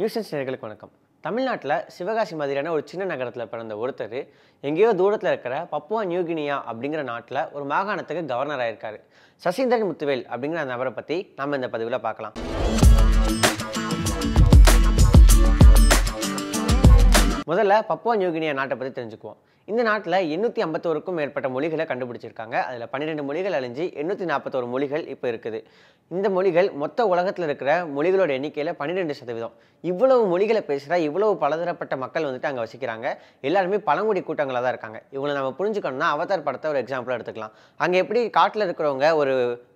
nuisance நேர்களுக்கு வணக்கம் தமிழ்நாட்டில் சிவகாசி மாதிரியான ஒரு சின்ன நகரத்தில் பிறந்த ஒருத்தர் எங்கேயோ தூரத்தில் இருக்கிற பப்புவா நியூகினியா அப்படிங்கிற நாட்டில் ஒரு மாகாணத்துக்கு கவர்னர் ஆயிருக்காரு சசீந்திரன் முத்துவேல் அப்படிங்கிற அந்த நபரை பற்றி நம்ம இந்த பதிவில் பார்க்கலாம் முதல்ல பப்புவா நியூகினியா நாட்டை பற்றி தெரிஞ்சுக்குவோம் இந்த நாட்டில் எண்ணூற்றி ஐம்பத்தோருக்கும் மேற்பட்ட மொழிகளை கண்டுபிடிச்சிருக்காங்க அதில் பன்னிரெண்டு மொழிகள் அழிஞ்சு எண்ணூற்றி நாற்பத்தோரு மொழிகள் இப்போ இருக்குது இந்த மொழிகள் மொத்த உலகத்தில் இருக்கிற மொழிகளோட எண்ணிக்கையில் பன்னிரெண்டு சதவீதம் இவ்வளவு மொழிகளை பேசுகிற இவ்வளவு பலதரப்பட்ட மக்கள் வந்துட்டு அங்கே வசிக்கிறாங்க எல்லாருமே பழங்குடி கூட்டங்களாக தான் இருக்காங்க இவங்களை நம்ம புரிஞ்சுக்கணும்னா அவதார் படத்தை ஒரு எக்ஸாம்பிளாக எடுத்துக்கலாம் அங்கே எப்படி காட்டில் இருக்கிறவங்க ஒரு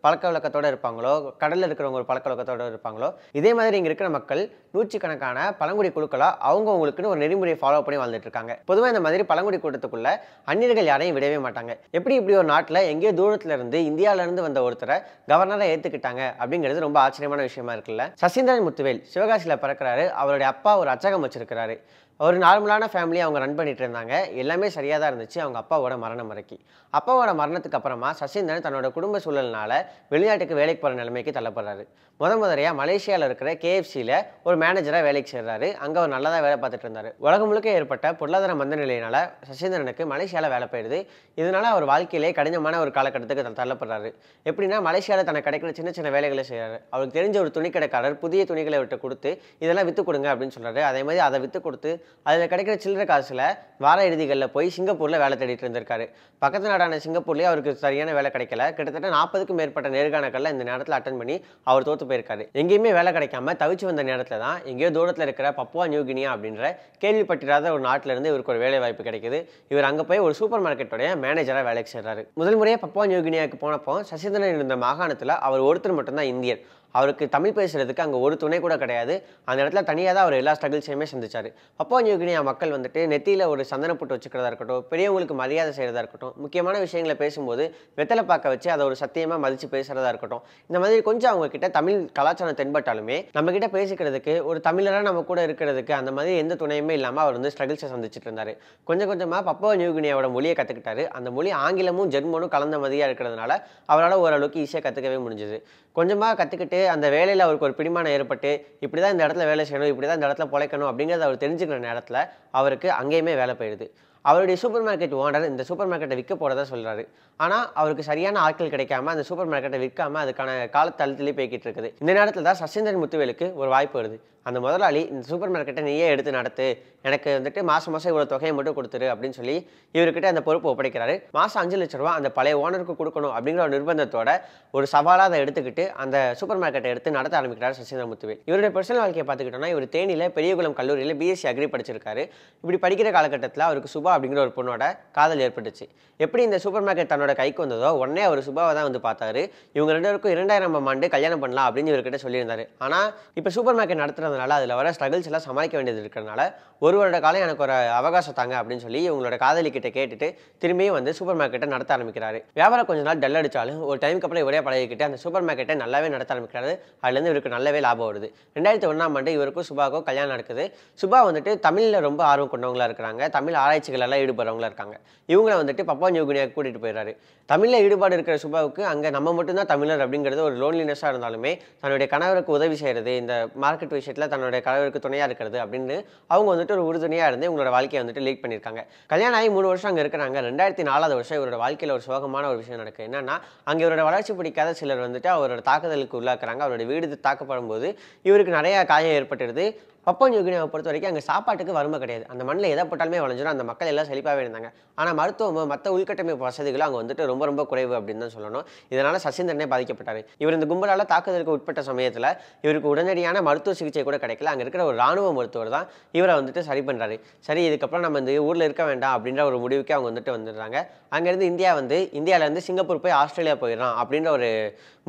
பழக்க வழக்கத்தோடு இருப்பாங்களோ கடலில் இருக்கிறவங்க ஒரு பழக்க வழக்கத்தோடு இருப்பாங்களோ இதே மாதிரி இங்கே இருக்கிற மக்கள் நூற்றுக்கணக்கான பழங்குடி குழுக்களாக அவங்கவுங்களுக்குன்னு ஒரு நெறிமுறையை ஃபாலோ பண்ணி வாழ்ந்துட்டு இருக்காங்க பொதுவாக இந்த மாதிரி பழங்குடி கூட்ட கட்டுப்படுத்துக்குள்ள அந்நியர்கள் யாரையும் விடவே மாட்டாங்க எப்படி இப்படி ஒரு நாட்டில் எங்கேயோ தூரத்துல இருந்து இந்தியாவிலேருந்து வந்த ஒருத்தரை கவர்னரை ஏற்றுக்கிட்டாங்க அப்படிங்கிறது ரொம்ப ஆச்சரியமான விஷயமா இருக்குல்ல சசீந்திரன் முத்துவேல் சிவகாசியில் பிறக்கிறாரு அவருடைய அப்பா ஒரு அச்சகம் வச்சிருக்கிறாரு ஒரு நார்மலான ஃபேமிலி அவங்க ரன் பண்ணிட்டு இருந்தாங்க எல்லாமே சரியாக தான் இருந்துச்சு அவங்க அப்பாவோட மரணம் வரைக்கும் அப்பாவோட மரணத்துக்கு அப்புறமா சசீந்திரன் தன்னோட குடும்ப சூழல்னால வெளிநாட்டுக்கு வேலைக்கு போகிற நிலைமைக்கு தள்ளப்படுறாரு முத முதலையாக மலேசியாவில் இருக்கிற கேஎஃப்சியில் ஒரு மேனேஜராக வேலைக்கு சேர்றாரு அங்கே அவர் நல்லதாக வேலை பார்த்துட்டு இருந்தார் உலகம் முழுக்க ஏற்பட்ட பொருளாதார மந்த நிலையினால் சசீந்திரனுக்கு மலேசியாவில் வேலை போயிடுது இதனால் அவர் வாழ்க்கையிலே கடினமான ஒரு காலகட்டத்துக்கு தள்ளப்படுறாரு எப்படின்னா மலேசியாவில் தனக்கு கிடைக்கிற சின்ன சின்ன வேலைகளை செய்கிறாரு அவருக்கு தெரிஞ்ச ஒரு துணிக்கடைக்காரர் புதிய துணிகளை விட்டு கொடுத்து இதெல்லாம் விற்று கொடுங்க அப்படின்னு சொல்கிறாரு அதே மாதிரி அதை விற்று கொடுத்து அதில் கிடைக்கிற சில்லற காசில் வார இறுதிகளில் போய் சிங்கப்பூரில் வேலை தேடிட்டு இருந்திருக்காரு பக்கத்து நாடான சிங்கப்பூர்லேயே அவருக்கு சரியான வேலை கிடைக்கல கிட்டத்தட்ட நாற்பதுக்கும் மேற்பட்ட நேர்காணல்களில் இந்த நேரத்தில் அட்டன் பண்ணி அவர் தோற்று போயிருக்காரு எங்கேயுமே வேலை கிடைக்காம தவிச்சு வந்த நேரத்தில் தான் எங்கேயோ தூரத்தில் இருக்கிற பப்புவா நியூகினியா அப்படின்ற கேள்விப்பட்டிராத ஒரு இருந்து இவருக்கு ஒரு வேலை வாய்ப்பு கிடைக்குது இவர் அங்கே போய் ஒரு சூப்பர் மார்க்கெட்டோடைய மேனேஜராக வேலைக்கு சேர்றாரு முதல் முறையாக பப்புவா நியூகினியாவுக்கு போனப்போ சசிதரன் இருந்த மாகாணத்தில் அவர் ஒருத்தர் மட்டும்தான் இந்தியன் அவருக்கு தமிழ் பேசுகிறதுக்கு அங்கே ஒரு துணை கூட கிடையாது அந்த இடத்துல தனியாக தான் அவர் எல்லா ஸ்ட்ரகிள்ஸையுமே சந்திச்சார் அப்போ நியூகினியா மக்கள் வந்துட்டு நெத்தியில் ஒரு போட்டு வச்சுக்கிறதா இருக்கட்டும் பெரியவங்களுக்கு மரியாதை செய்கிறதா இருக்கட்டும் முக்கியமான விஷயங்களை பேசும்போது வெத்தலை பார்க்க வச்சு அதை ஒரு சத்தியமாக மதித்து பேசுகிறதா இருக்கட்டும் இந்த மாதிரி கொஞ்சம் அவங்கக்கிட்ட தமிழ் கலாச்சாரம் தென்பட்டாலுமே நம்மக்கிட்ட பேசிக்கிறதுக்கு ஒரு தமிழராக நம்ம கூட இருக்கிறதுக்கு அந்த மாதிரி எந்த துணையுமே இல்லாமல் அவர் வந்து ஸ்ட்ரகிள்ஸை சந்திச்சுட்டு இருந்தார் கொஞ்சம் கொஞ்சமாக பப்போ நியூகினியாவோட மொழியை கற்றுக்கிட்டார் அந்த மொழி ஆங்கிலமும் ஜெர்மனும் கலந்த மாதிரியாக இருக்கிறதுனால அவரால் ஓரளவுக்கு ஈஸியாக கற்றுக்கவே முடிஞ்சுது கொஞ்சமாக கற்றுக்கிட்டு ஏற்பட்டு அந்த வேலையில் அவருக்கு ஒரு பிடிமானம் ஏற்பட்டு இப்படி தான் இந்த இடத்துல வேலை செய்யணும் இப்படி தான் இந்த இடத்துல பிழைக்கணும் அப்படிங்கிறத அவர் தெரிஞ்சுக்கிற நேரத்தில் அவருக்கு அங்கேயுமே வேலை போயிடுது அவருடைய சூப்பர் மார்க்கெட் ஓனர் இந்த சூப்பர் மார்க்கெட்டை விற்க போகிறதா சொல்கிறாரு ஆனால் அவருக்கு சரியான ஆட்கள் கிடைக்காம அந்த சூப்பர் மார்க்கெட்டை விற்காம அதுக்கான காலத்தளத்திலே போய்கிட்டு இருக்குது இந்த நேரத்தில் தான் சசீந்திரன் முத்துவேலுக்கு ஒரு வாய்ப்பு வருது அந்த முதலாளி இந்த சூப்பர் மார்க்கெட்டை நீயே எடுத்து நடத்து எனக்கு வந்துட்டு மாதம் மாதம் இவ்வளோ தொகையை மட்டும் கொடுத்துரு அப்படின்னு சொல்லி இவர்கிட்ட அந்த பொறுப்பு ஒப்படைக்கிறாரு மாதம் அஞ்சு லட்ச ரூபா அந்த பழைய ஓனருக்கு கொடுக்கணும் அப்படிங்கிற ஒரு நிர்பந்தத்தோட ஒரு சவாலாக அதை எடுத்துக்கிட்டு அந்த சூப்பர் மார்க்கெட்டை எடுத்து நடத்த ஆரம்பிக்கிறார் சசீந்திர முத்துவேல் இவருடைய பர்சனல் வாழ்க்கையை பார்த்துக்கிட்டோன்னா இவர் தேனியில் பெரியகுளம் கல்லூரியில் பிஎஸ்சி அக்ரி படிச்சிருக்காரு இப்படி படிக்கிற காலகட்டத்தில் அவருக்கு சுபா அப்படிங்கிற ஒரு பொண்ணோட காதல் ஏற்பட்டுச்சு எப்படி இந்த சூப்பர் மார்க்கெட் தன்னோட கைக்கு வந்ததோ உடனே அவர் சுபாவை தான் வந்து பார்த்தாரு இவங்க ரெண்டு பேருக்கும் இரண்டாயிரம் ஆண்டு கல்யாணம் பண்ணலாம் அப்படின்னு இவர்கிட்ட சொல்லியிருந்தாரு ஆனால் இப்போ சூப்பர் மார்க்கெட் நடத்துறதுனால அதில் வர ஸ்ட்ரகிள்ஸ் எல்லாம் சமாளிக்க வேண்டியது இருக்கிறனால ஒரு வருட காலம் எனக்கு ஒரு அவகாசம் தாங்க அப்படின்னு சொல்லி இவங்களோட காதலிக்கிட்ட கேட்டுட்டு திரும்பியும் வந்து சூப்பர் மார்க்கெட்டை நடத்த ஆரம்பிக்கிறாரு வியாபாரம் கொஞ்ச நாள் டல் அடித்தாலும் ஒரு டைமுக்கு அப்புறம் இவரே பழகிக்கிட்டு அந்த சூப்பர் மார்க்கெட்டை நல்லாவே நடத்த ஆரம்பிக்கிறாரு அதுலேருந்து இவருக்கு நல்லாவே லாபம் வருது ரெண்டாயிரத்தி ஒன்றாம் ஆண்டு இவருக்கும் சுபாக்கும் கல்யாணம் நடக்குது சுபா வந்துட்டு தமிழில் ரொம்ப ஆர்வம் கொண்டவங்களா இருக்கிறாங்க தமிழ் ஆராய்ச்சிகளை வேலைகளெல்லாம் ஈடுபடுறவங்களா இருக்காங்க இவங்களை வந்துட்டு பப்பா நியூகினியா கூட்டிகிட்டு போயிடுறாரு தமிழில் ஈடுபாடு இருக்கிற சுபாவுக்கு அங்கே நம்ம மட்டும்தான் தமிழர் அப்படிங்கிறது ஒரு லோன்லினஸ்ஸாக இருந்தாலுமே தன்னுடைய கணவருக்கு உதவி செய்கிறது இந்த மார்க்கெட் விஷயத்தில் தன்னுடைய கணவருக்கு துணையாக இருக்கிறது அப்படின்னு அவங்க வந்துட்டு ஒரு உறுதுணையாக இருந்து இவங்களோட வாழ்க்கையை வந்துட்டு லீட் பண்ணியிருக்காங்க கல்யாணம் ஆகி மூணு வருஷம் அங்கே இருக்கிறாங்க ரெண்டாயிரத்தி நாலாவது வருஷம் இவரோட வாழ்க்கையில் ஒரு சோகமான ஒரு விஷயம் நடக்குது என்னன்னா அங்கே இவரோட வளர்ச்சி பிடிக்காத சிலர் வந்துட்டு அவரோட தாக்குதலுக்கு உள்ளாக்குறாங்க அவரோட வீடு தாக்கப்படும் போது இவருக்கு நிறையா காயம் ஏற்பட்டுருது பப்பா நியூகினியாவை பொறுத்த வரைக்கும் அங்கே சாப்பாட்டுக்கு வறுமை கிடையாது அந்த மண்ணில் எதை போட்டாலுமே வளைஞ்சிடும் அந்த மக்கள் எல்லாம் செழிப்பாகவே இருந்தாங்க ஆனால் மருத்துவம் மற்ற உள்கட்டமைப்பு வசதிகள் அங்கே வந்துட்டு ரொம்ப ரொம்ப குறைவு அப்படின்னு தான் சொல்லணும் இதனால் சசீந்திரனே பாதிக்கப்பட்டார் இவர் இந்த கும்பலால் தாக்குதலுக்கு உட்பட்ட சமயத்தில் இவருக்கு உடனடியான மருத்துவ சிகிச்சை கூட கிடைக்கல அங்கே இருக்கிற ஒரு ராணுவ மருத்துவர் தான் இவரை வந்துட்டு சரி பண்ணுறாரு சரி இதுக்கப்புறம் நம்ம இந்த ஊரில் இருக்க வேண்டாம் அப்படின்ற ஒரு முடிவுக்கு அவங்க வந்துட்டு வந்துடுறாங்க அங்கேருந்து இந்தியா வந்து இந்தியாவிலேருந்து சிங்கப்பூர் போய் ஆஸ்திரேலியா போயிடலாம் அப்படின்ற ஒரு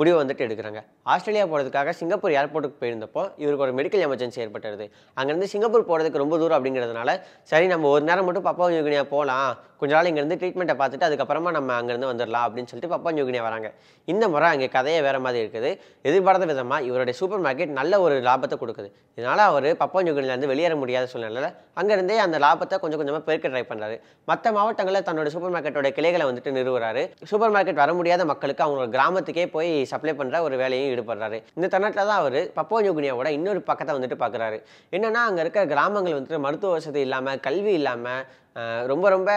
முடிவை வந்துட்டு எடுக்கிறாங்க ஆஸ்திரேலியா போகிறதுக்காக சிங்கப்பூர் ஏர்போர்ட்டுக்கு போயிருந்தப்போ இவருக்கு ஒரு மெடிக்கல் எமர்ஜென்சி ஏற்பட்டுருது அங்கேருந்து சிங்கப்பூர் போகிறதுக்கு ரொம்ப தூரம் அப்படிங்கிறதுனால சரி நம்ம ஒரு நேரம் மட்டும் பப்பா நியூகினியா போகலாம் கொஞ்ச நாள் இங்கேருந்து ட்ரீட்மெண்ட்டை பார்த்துட்டு அதுக்கப்புறமா நம்ம அங்கேருந்து வந்துடலாம் அப்படின்னு சொல்லிட்டு பப்பா நியூகினியா வராங்க இந்த முறை அங்கே கதையே வேறு மாதிரி இருக்குது எதிர்பாராத விதமாக இவருடைய சூப்பர் மார்க்கெட் நல்ல ஒரு லாபத்தை கொடுக்குது இதனால் அவர் பப்பா நியூகினிலேருந்து வெளியேற முடியாத சூழ்நிலையில் அங்கேருந்தே அந்த லாபத்தை கொஞ்சம் கொஞ்சமாக பெருக்க ட்ரை பண்ணுறாரு மற்ற மாவட்டங்களில் தன்னோட சூப்பர் மார்க்கெட்டோட கிளைகளை வந்துட்டு நிறுவுறாரு சூப்பர் மார்க்கெட் வர முடியாத மக்களுக்கு அவங்களோட கிராமத்துக்கே போய் சப்ளை பண்ணுற ஒரு வேலையும் ஈடுபடுறாரு இந்த தருணத்தில் தான் அவர் பப்போ நியூகினியாவோட இன்னொரு பக்கத்தை வந்துட்டு பார்க்குறாரு என்னென்னா அங்கே இருக்கிற கிராமங்கள் வந்துட்டு மருத்துவ வசதி இல்லாமல் கல்வி இல்லாமல் ரொம்ப ரொம்ப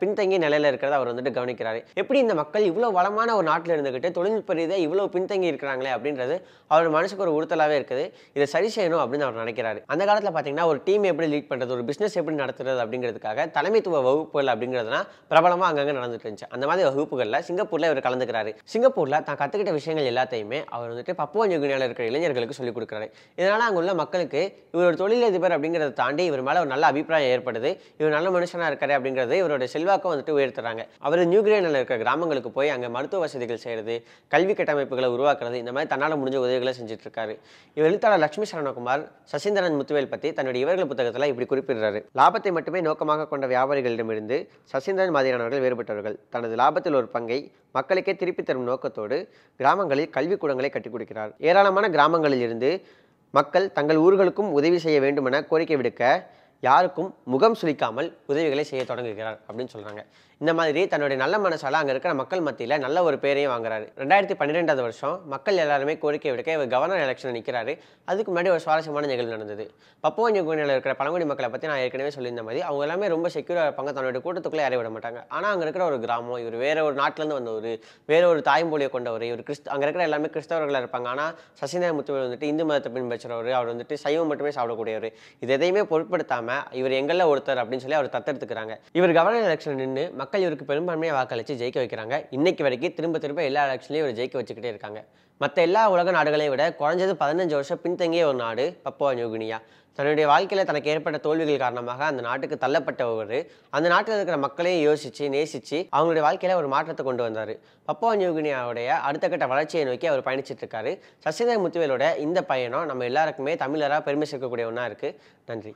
பின்தங்கிய நிலையில் இருக்கிறத அவர் வந்துட்டு கவனிக்கிறாரு எப்படி இந்த மக்கள் இவ்வளோ வளமான ஒரு நாட்டில் இருந்துக்கிட்டு தொழில்நுட்ப ரீதியாக இவ்வளோ பின்தங்கி இருக்கிறாங்களே அப்படின்றது அவர் மனசுக்கு ஒரு உறுத்தலாகவே இருக்குது இதை சரி செய்யணும் அப்படின்னு அவர் நினைக்கிறாரு அந்த காலத்தில் பார்த்தீங்கன்னா ஒரு டீம் எப்படி லீட் பண்ணுறது ஒரு பிஸ்னஸ் எப்படி நடத்துறது அப்படிங்கிறதுக்காக தலைமைத்துவ வகுப்புகள் அப்படிங்கிறதுனா பிரபலமாக அங்கங்கே நடந்துட்டு இருந்துச்சு அந்த மாதிரி வகுப்புகளில் சிங்கப்பூரில் இவர் கலந்துக்கிறாரு சிங்கப்பூரில் தான் கற்றுக்கிட்ட விஷயங்கள் எல்லாத்தையுமே அவர் வந்துட்டு பப்புவ நிகுனியாவில் இருக்கிற இளைஞர்களுக்கு சொல்லிக் கொடுக்குறாரு இதனால் அங்குள்ள மக்களுக்கு இவர் ஒரு தொழிலதிபர் அப்படிங்கிறத தாண்டி இவர் மேலே ஒரு நல்ல அபிப்பிராயம் ஏற்படுது இவர் நல்ல மனுஷனாக டாக்டராக இருக்காரு அப்படிங்கிறத இவரோட செல்வாக்கம் வந்துட்டு உயர்த்துறாங்க அவர் நியூ கிரேனில் இருக்கிற கிராமங்களுக்கு போய் அங்கே மருத்துவ வசதிகள் செய்கிறது கல்வி கட்டமைப்புகளை உருவாக்குறது இந்த மாதிரி தன்னால் முடிஞ்ச உதவிகளை செஞ்சுட்டு இருக்காரு இவர் எழுத்தாளர் லட்சுமி சரணகுமார் சசீந்திரன் முத்துவேல் பற்றி தன்னுடைய இவர்கள் புத்தகத்தில் இப்படி குறிப்பிடுறாரு லாபத்தை மட்டுமே நோக்கமாக கொண்ட வியாபாரிகளிடமிருந்து சசீந்திரன் மாதிரியானவர்கள் வேறுபட்டவர்கள் தனது லாபத்தில் ஒரு பங்கை மக்களுக்கே திருப்பி தரும் நோக்கத்தோடு கிராமங்களில் கல்விக்கூடங்களை கட்டிக் கொடுக்கிறார் ஏராளமான கிராமங்களில் இருந்து மக்கள் தங்கள் ஊர்களுக்கும் உதவி செய்ய வேண்டுமென கோரிக்கை விடுக்க யாருக்கும் முகம் சுளிக்காமல் உதவிகளை செய்ய தொடங்குகிறார் அப்படின்னு சொல்கிறாங்க இந்த மாதிரி தன்னுடைய நல்ல மனசால் அங்கே இருக்கிற மக்கள் மத்தியில் நல்ல ஒரு பேரையும் வாங்குறாரு ரெண்டாயிரத்தி பன்னிரெண்டாவது வருஷம் மக்கள் எல்லாருமே கோரிக்கை விடுக்க இவர் கவர்னர் எலெக்ஷன் நிற்கிறாரு அதுக்கு முன்னாடி ஒரு சுவாரஸ்யமான நிகழ்வு நடந்தது பப்போ நியூகினியில் இருக்கிற பழங்குடி மக்களை பற்றி நான் ஏற்கனவே சொல்லியிருந்த மாதிரி அவங்க எல்லாமே ரொம்ப செக்யூராக இருப்பாங்க தன்னுடைய கூட்டத்துக்குள்ளே இறைய விட மாட்டாங்க ஆனால் அங்கே இருக்கிற ஒரு கிராமம் இவர் வேற ஒரு நாட்டிலேருந்து வந்தவர் வேற ஒரு தாய்மொழியை கொண்டவர் இவர் கிறிஸ்து அங்கே இருக்கிற எல்லாமே கிறிஸ்தவர்களாக இருப்பாங்க ஆனால் சசிநாய முத்துவர் வந்துட்டு இந்து மதத்தை பின்பற்றுறவர் அவர் வந்துட்டு சைவம் மட்டுமே சாப்பிடக்கூடியவர் இது எதையுமே பொருட்படுத்தாமல் இவர் எங்களில் ஒருத்தர் அப்படின்னு சொல்லி அவர் தத்தெடுத்துக்கிறாங்க இவர் கவர்னர் எலெக்ஷன் நின்று மக்கள் இவருக்கு பெரும்பான்மையாக வாக்களித்து ஜெயிக்க வைக்கிறாங்க இன்றைக்கு வரைக்கும் திரும்ப திரும்ப எல்லா எலெக்ஷன்லையும் இவர் ஜெயிக்க வச்சுக்கிட்டே இருக்காங்க மற்ற எல்லா உலக நாடுகளையும் விட குறைஞ்சது பதினஞ்சு வருஷம் பின்தங்கிய ஒரு நாடு பப்போ நியூகினியா தன்னுடைய வாழ்க்கையில் தனக்கு ஏற்பட்ட தோல்விகள் காரணமாக அந்த நாட்டுக்கு தள்ளப்பட்ட அந்த நாட்டில் இருக்கிற மக்களையும் யோசித்து நேசித்து அவங்களுடைய வாழ்க்கையில் ஒரு மாற்றத்தை கொண்டு வந்தார் பப்போ நியூகினியாவுடைய அடுத்த கட்ட வளர்ச்சியை நோக்கி அவர் பயணிச்சிட்ருக்காரு இருக்காரு சசிதர் முத்துவேலோட இந்த பயணம் நம்ம எல்லாருக்குமே தமிழராக பெருமை சேர்க்கக்கூடிய ஒன்றா இருக்குது நன்றி